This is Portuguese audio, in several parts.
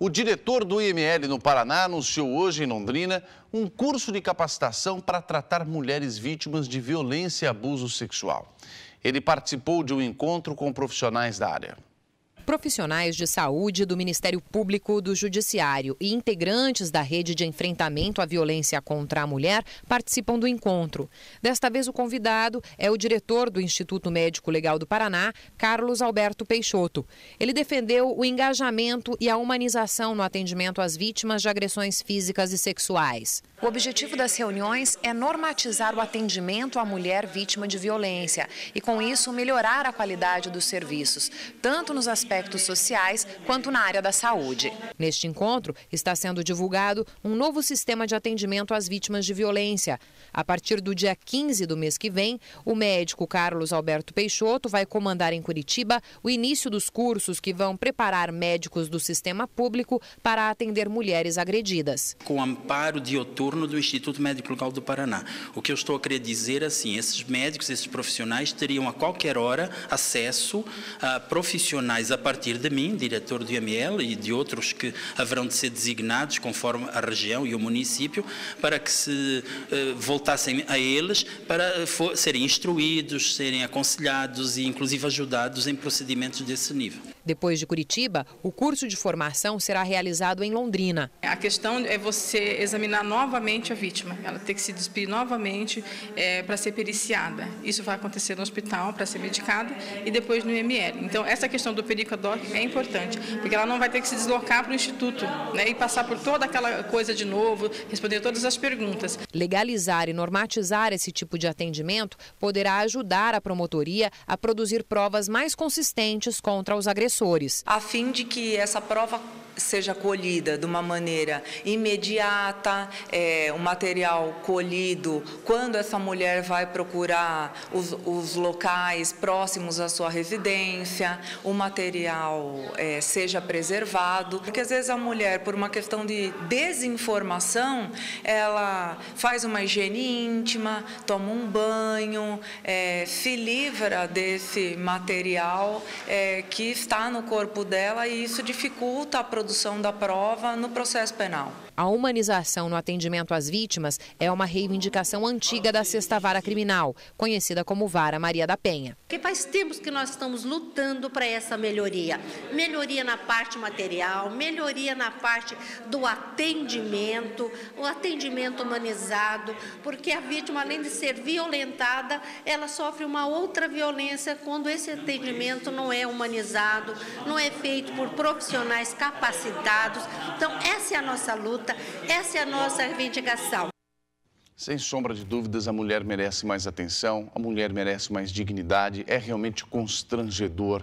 O diretor do IML no Paraná anunciou hoje em Londrina um curso de capacitação para tratar mulheres vítimas de violência e abuso sexual. Ele participou de um encontro com profissionais da área. Profissionais de saúde do Ministério Público do Judiciário e integrantes da rede de enfrentamento à violência contra a mulher participam do encontro. Desta vez, o convidado é o diretor do Instituto Médico Legal do Paraná, Carlos Alberto Peixoto. Ele defendeu o engajamento e a humanização no atendimento às vítimas de agressões físicas e sexuais. O objetivo das reuniões é normatizar o atendimento à mulher vítima de violência e, com isso, melhorar a qualidade dos serviços, tanto nos aspectos sociais quanto na área da saúde. Neste encontro, está sendo divulgado um novo sistema de atendimento às vítimas de violência. A partir do dia 15 do mês que vem, o médico Carlos Alberto Peixoto vai comandar em Curitiba o início dos cursos que vão preparar médicos do sistema público para atender mulheres agredidas. Com amparo de outor turno do Instituto Médico Local do Paraná. O que eu estou a querer dizer assim, esses médicos, esses profissionais teriam a qualquer hora acesso a profissionais a partir de mim, diretor do IML e de outros que haverão de ser designados conforme a região e o município, para que se eh, voltassem a eles para eh, serem instruídos, serem aconselhados e inclusive ajudados em procedimentos desse nível. Depois de Curitiba, o curso de formação será realizado em Londrina. A questão é você examinar novamente a vítima, ela tem que se despir novamente é, para ser periciada. Isso vai acontecer no hospital para ser medicada e depois no IML. Então, essa questão do pericodoc é importante, porque ela não vai ter que se deslocar para o instituto né, e passar por toda aquela coisa de novo, responder todas as perguntas. Legalizar e normatizar esse tipo de atendimento poderá ajudar a promotoria a produzir provas mais consistentes contra os agressores professores. A fim de que essa prova seja colhida de uma maneira imediata, é, o material colhido, quando essa mulher vai procurar os, os locais próximos à sua residência, o material é, seja preservado, porque às vezes a mulher, por uma questão de desinformação, ela faz uma higiene íntima, toma um banho, é, se livra desse material é, que está no corpo dela e isso dificulta a produção produção da prova no processo penal. A humanização no atendimento às vítimas é uma reivindicação antiga da Sexta Vara Criminal, conhecida como Vara Maria da Penha. Que faz tempos que nós estamos lutando para essa melhoria. Melhoria na parte material, melhoria na parte do atendimento, o atendimento humanizado, porque a vítima, além de ser violentada, ela sofre uma outra violência quando esse atendimento não é humanizado, não é feito por profissionais capacitados capacitados. Então, essa é a nossa luta, essa é a nossa reivindicação. Sem sombra de dúvidas, a mulher merece mais atenção, a mulher merece mais dignidade. É realmente constrangedor.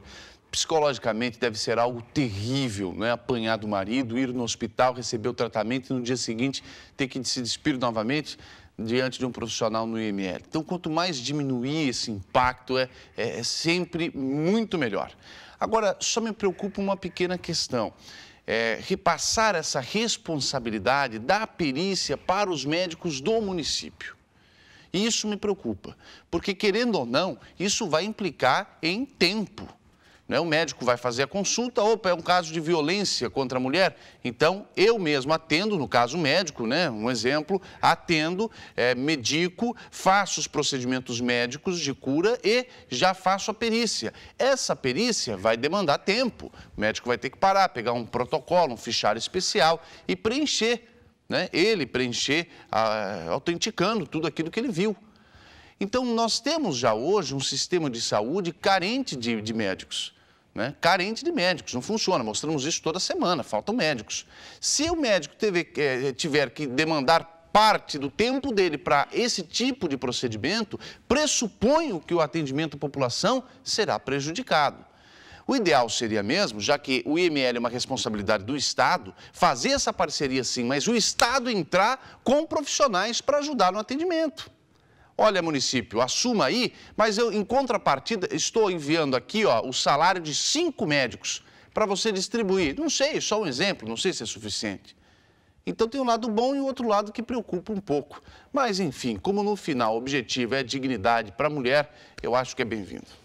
Psicologicamente deve ser algo terrível, né? Apanhar do marido, ir no hospital, receber o tratamento e no dia seguinte ter que se despir novamente diante de um profissional no IML. Então, quanto mais diminuir esse impacto, é, é, é sempre muito melhor. Agora, só me preocupa uma pequena questão é, repassar essa responsabilidade da perícia para os médicos do município. E isso me preocupa, porque querendo ou não, isso vai implicar em tempo. Né? O médico vai fazer a consulta, opa, é um caso de violência contra a mulher. Então, eu mesmo atendo, no caso médico, né? um exemplo, atendo, é, medico, faço os procedimentos médicos de cura e já faço a perícia. Essa perícia vai demandar tempo. O médico vai ter que parar, pegar um protocolo, um fichário especial e preencher. Né? Ele preencher, ah, autenticando tudo aquilo que ele viu. Então, nós temos já hoje um sistema de saúde carente de, de médicos. Né? carente de médicos, não funciona. Mostramos isso toda semana, faltam médicos. Se o médico teve, é, tiver que demandar parte do tempo dele para esse tipo de procedimento, pressuponho que o atendimento à população será prejudicado. O ideal seria mesmo, já que o IML é uma responsabilidade do Estado, fazer essa parceria sim, mas o Estado entrar com profissionais para ajudar no atendimento. Olha, município, assuma aí, mas eu, em contrapartida, estou enviando aqui ó, o salário de cinco médicos para você distribuir. Não sei, só um exemplo, não sei se é suficiente. Então tem um lado bom e o outro lado que preocupa um pouco. Mas, enfim, como no final o objetivo é a dignidade para a mulher, eu acho que é bem-vindo.